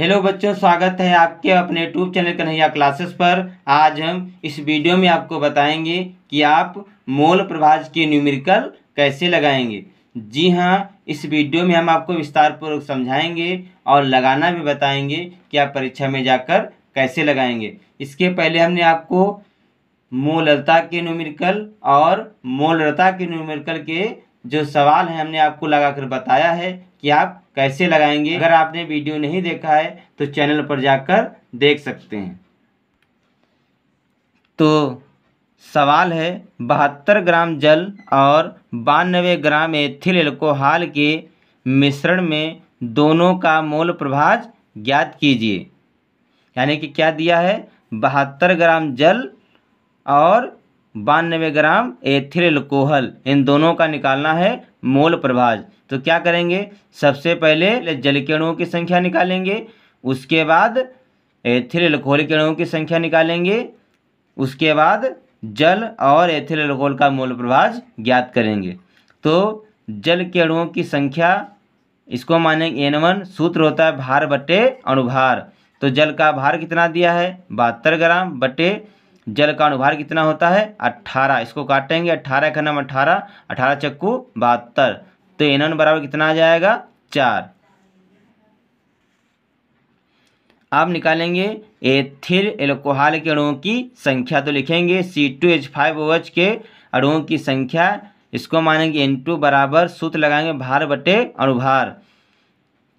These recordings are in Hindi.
हेलो बच्चों स्वागत है आपके अपने यूट्यूब चैनल कन्हैया क्लासेस पर आज हम इस वीडियो में आपको बताएंगे कि आप मोल प्रभाज के न्यूमेरिकल कैसे लगाएंगे जी हाँ इस वीडियो में हम आपको विस्तारपूर्वक समझाएंगे और लगाना भी बताएंगे कि आप परीक्षा में जाकर कैसे लगाएंगे इसके पहले हमने आपको मोलता के न्यूमेरिकल और मोलरता के न्यूमेरिकल के जो सवाल है हमने आपको लगाकर बताया है कि आप कैसे लगाएंगे अगर आपने वीडियो नहीं देखा है तो चैनल पर जाकर देख सकते हैं तो सवाल है बहत्तर ग्राम जल और बानवे ग्राम एथिल एल्कोहल के मिश्रण में दोनों का मोल प्रभाज ज्ञात कीजिए यानी कि क्या दिया है बहत्तर ग्राम जल और बानवे ग्राम एथिल एल्कोहल इन दोनों का निकालना है मोल प्रभाज तो क्या करेंगे सबसे पहले जल के अणुओं की संख्या निकालेंगे उसके बाद एथिल एल्कोहल के अणुओं की संख्या निकालेंगे उसके बाद जल और एथिल एल्कोहल का मोल प्रभाज ज्ञात करेंगे तो जल के अणुओं की संख्या इसको मानेंगे एन वन सूत्र होता है भार बटे अणुभार तो जल का भार कितना दिया है बहत्तर ग्राम बटे जल का अनुभार कितना होता है अट्ठारह इसको काटेंगे अट्ठारह का नाम अट्ठारह अठारह चक्कू बहत्तर तो एन बराबर कितना आ जाएगा चार आप निकालेंगे एथिल एल्कोहल के अणुओं की संख्या तो लिखेंगे C two H five O H के अणुओं की संख्या इसको मानेंगे एन टू बराबर सूत्र लगाएंगे भार बटे अणुभार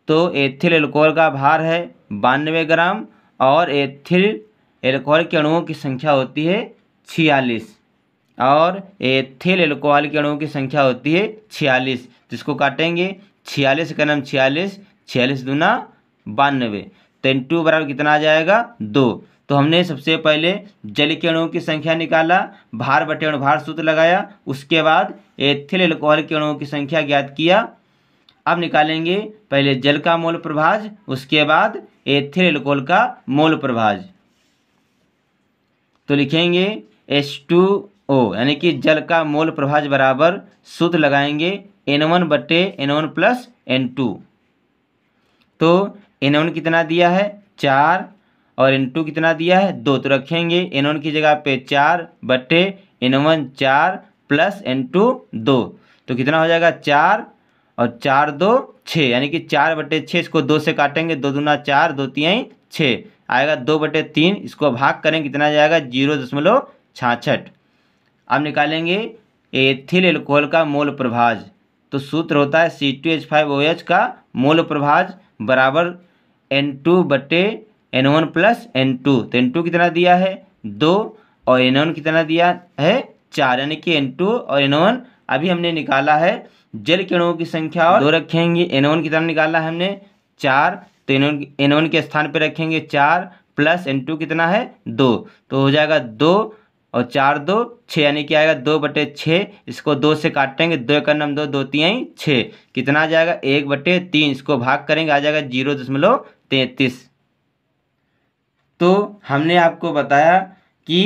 तो एथिल एल्कोहल का भार है बानवे ग्राम और एथिल एल्कोहल के अणुओं की संख्या होती है छियालीस और एथिल एल्कोहल के अणुओं की संख्या होती है छियालीस जिसको काटेंगे छियालीस का नाम छियालीस छियालीस दूना बानवे तो टू बराबर कितना आ जाएगा दो तो हमने सबसे पहले जल के अणुओं की संख्या निकाला भार बटे भार सूत्र लगाया उसके बाद एथिल एल्कोहल के अणुओं की संख्या ज्ञात किया अब निकालेंगे पहले जल का मोल प्रभाज उसके बाद एथिल एल्कोहल का मोल प्रभाज तो लिखेंगे एस टू ओ यानी कि जल का मोल प्रभाज बराबर सूत्र लगाएंगे एन वन बटे N one plus N two तो एन वन कितना दिया है चार और एन टू कितना दिया है दो तो रखेंगे एन वन की जगह पे चार बटे एन वन चार प्लस एन टू दो तो कितना हो जाएगा चार और चार दो छः यानी कि चार बटे छः इसको दो से काटेंगे दो दूना चार दो तीन छः आएगा दो बटे तीन इसको भाग करें कितना जाएगा जीरो दशमलव छाछठ अब निकालेंगे एथिल एल्कोहल का मोल प्रभाज तो सूत्र होता है C two H five O H का मोल प्रभाज बराबर एन टू बटे N one plus N two तो एन टू कितना दिया है दो और एन वन कितना दिया है चार यानी कि एन टू और एन वन अभी हमने निकाला है जल किरणों की संख्या और दो रखेंगे एन वन कितना निकाला है हमने चार तो एन एन के स्थान पर रखेंगे चार प्लस एन टू कितना है दो तो हो जाएगा दो और चार दो छः यानी कि आएगा दो बटे छः इसको दो से काटेंगे दो का नम दो दो तीन छः कितना आ जाएगा एक बटे तीन इसको भाग करेंगे आ जाएगा जीरो दशमलव तैंतीस तो हमने आपको बताया कि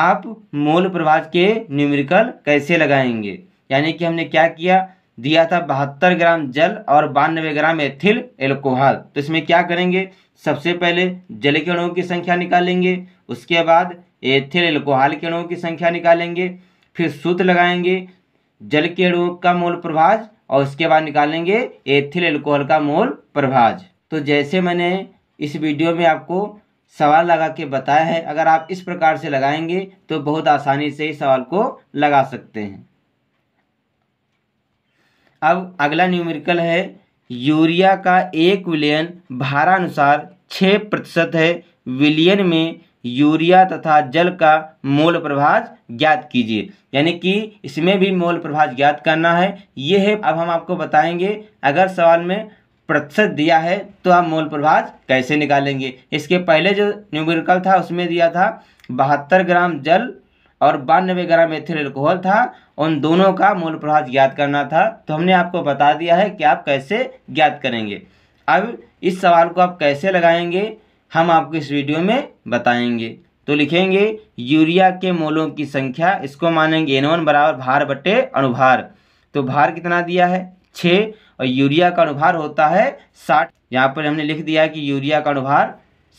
आप मोल प्रभाव के न्यूमेरिकल कैसे लगाएंगे यानी कि हमने क्या किया दिया था बहत्तर ग्राम जल और बानवे ग्राम एथिल एल्कोहल तो इसमें क्या करेंगे सबसे पहले जल के अणुओं की संख्या निकालेंगे उसके बाद एथिल एल्कोहल के अणुओं की संख्या निकालेंगे फिर सूत्र लगाएंगे जल के अणुओं का मोल प्रभाज और उसके बाद निकालेंगे एथिल एल्कोहल का मोल प्रभाज तो जैसे मैंने इस वीडियो में आपको सवाल लगा के बताया है अगर आप इस प्रकार से लगाएंगे तो बहुत आसानी से इस सवाल को लगा सकते हैं अब अगला न्यूमेरिकल है यूरिया का एक विलयन भारानुसार छः प्रतिशत है विलयन में यूरिया तथा जल का मोल प्रभाज ज्ञात कीजिए यानी कि इसमें भी मोल प्रभाज ज्ञात करना है यह है अब हम आपको बताएंगे अगर सवाल में प्रतिशत दिया है तो आप मोल प्रभाज कैसे निकालेंगे इसके पहले जो न्यूमेरिकल था उसमें दिया था बहत्तर ग्राम जल और बानवे ग्राम एथिल एल्कोहल था उन दोनों का मूल प्रभाव ज्ञात करना था तो हमने आपको बता दिया है कि आप कैसे ज्ञात करेंगे अब इस सवाल को आप कैसे लगाएंगे हम आपको इस वीडियो में बताएंगे तो लिखेंगे यूरिया के मोलों की संख्या इसको मानेंगे एन वन बराबर भार बटे अनुभार तो भार कितना दिया है छः और यूरिया का अनुभार होता है साठ यहाँ पर हमने लिख दिया कि यूरिया का अनुभार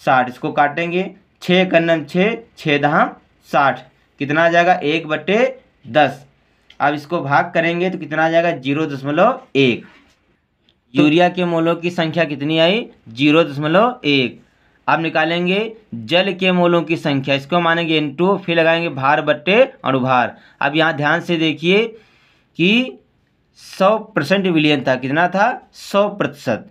साठ इसको काटेंगे छः कन्नम छः छः दहाम साठ कितना आ जाएगा एक बटे दस अब इसको भाग करेंगे तो कितना आ जाएगा जीरो दशमलव एक तो- यूरिया के मोलों की संख्या कितनी आई जीरो दशमलव एक अब निकालेंगे जल के मोलों की संख्या इसको मानेंगे इन टू फिर लगाएंगे भार बट्टे अणुभार अब यहाँ ध्यान से देखिए कि सौ परसेंट विलियन था कितना था सौ प्रतिशत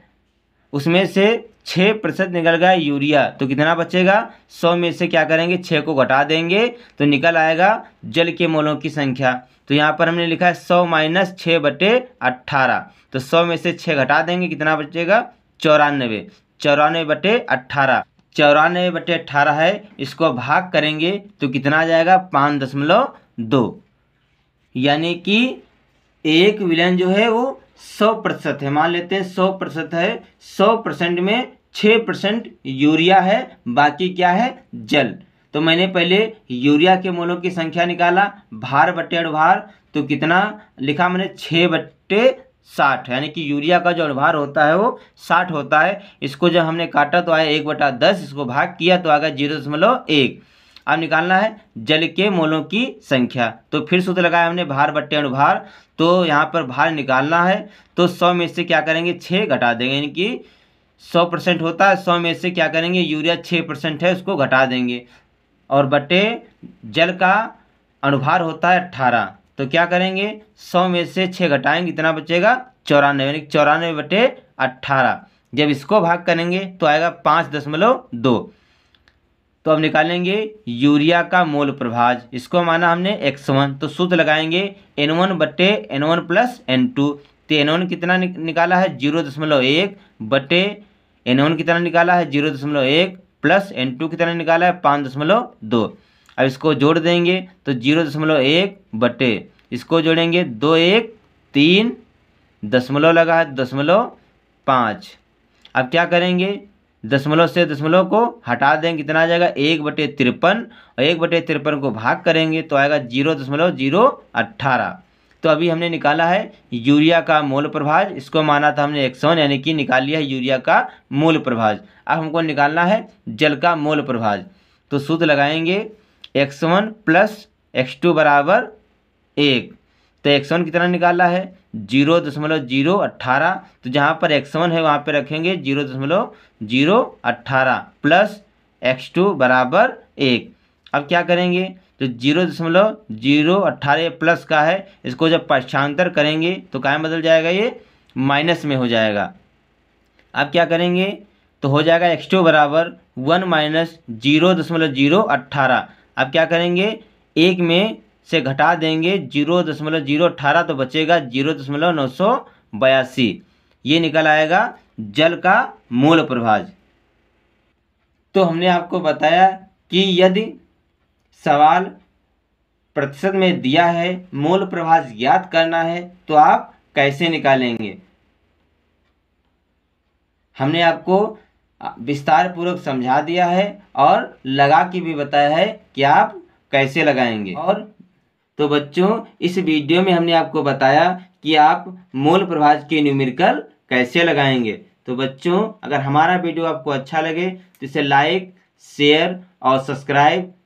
उसमें से छः प्रतिशत निकल गया यूरिया तो कितना बचेगा सौ में से क्या करेंगे छः को घटा देंगे तो निकल आएगा जल के मोलों की संख्या तो यहाँ पर हमने लिखा है सौ माइनस छः बटे अट्ठारह तो सौ में से छः घटा देंगे कितना बचेगा चौरानवे चौरानवे बटे अट्ठारह चौरानवे बटे अट्ठारह है इसको भाग करेंगे तो कितना आ जाएगा पाँच दशमलव दो यानी कि एक विलन जो है वो सौ प्रतिशत है मान लेते हैं सौ प्रतिशत है सौ परसेंट में छः परसेंट यूरिया है बाकी क्या है जल तो मैंने पहले यूरिया के मोलों की संख्या निकाला भार बटे अणुभार तो कितना लिखा मैंने छः बट्टे साठ यानी कि यूरिया का जो अणुभार होता है वो साठ होता है इसको जब हमने काटा तो आया एक बटा दस इसको भाग किया तो आ गया जीरो दशमलव एक अब निकालना है जल के मोलों की संख्या तो फिर सूत्र लगाया हमने भार बट्टे अणुभार तो यहाँ पर भार निकालना है तो सौ में से क्या करेंगे छः घटा देंगे यानी कि सौ परसेंट होता है सौ में से क्या करेंगे यूरिया छः परसेंट है उसको घटा देंगे और बटे जल का अनुभार होता है अट्ठारह तो क्या करेंगे सौ में से छः घटाएंगे इतना बचेगा चौरानवे यानी चौरानवे बटे अट्ठारह जब इसको भाग करेंगे तो आएगा पाँच दशमलव दो तो अब निकालेंगे यूरिया का मोल प्रभाज इसको माना हमने एक्स वन तो सूत्र लगाएंगे एन वन बटे N one plus N two तो एनोन कितना निकाला है जीरो दशमलव एक बटे एनोन कितना निकाला है जीरो दशमलव एक प्लस एन टू कितना निकाला है पाँच दशमलव दो अब इसको जोड़ देंगे तो जीरो दशमलव एक बटे इसको जोड़ेंगे दो एक तीन दशमलव लगा है दशमलव पाँच अब क्या करेंगे दशमलव से दशमलव को हटा देंगे कितना आ जाएगा एक बटे तिरपन और एक बटे तिरपन को भाग करेंगे तो आएगा जीरो दशमलव जीरो अट्ठारह तो अभी हमने निकाला है यूरिया का मूल प्रभाज इसको माना था हमने एक्सोन यानी कि निकाल लिया है यूरिया का मूल प्रभाज अब हमको निकालना है जल का मूल प्रभाज तो सूत्र लगाएंगे x one plus x two बराबर एक तो एक्स वन कितना निकाला है जीरो दशमलव जीरो अट्ठारह तो जहाँ पर एक्स वन है वहाँ पर रखेंगे जीरो दशमलव जीरो अट्ठारह प्लस एक्स टू बराबर एक अब क्या करेंगे तो जीरो दशमलव जीरो अट्ठारह प्लस का है इसको जब पक्षांतर करेंगे तो क्या बदल जाएगा ये माइनस में हो जाएगा अब क्या करेंगे तो हो जाएगा एक्स टू बराबर वन माइनस जीरो दशमलव जीरो अट्ठारह अब क्या करेंगे एक में से घटा देंगे जीरो दशमलव जीरो अट्ठारह तो बचेगा जीरो दशमलव नौ सौ बयासी ये निकल आएगा जल का मूल प्रभाज तो हमने आपको बताया कि यदि सवाल प्रतिशत में दिया है मूल प्रभाज ज्ञात करना है तो आप कैसे निकालेंगे हमने आपको विस्तार पूर्वक समझा दिया है और लगा के भी बताया है कि आप कैसे लगाएंगे और तो बच्चों इस वीडियो में हमने आपको बताया कि आप मूल प्रभाज के न्यूमेरिकल कैसे लगाएंगे तो बच्चों अगर हमारा वीडियो आपको अच्छा लगे तो इसे लाइक शेयर और सब्सक्राइब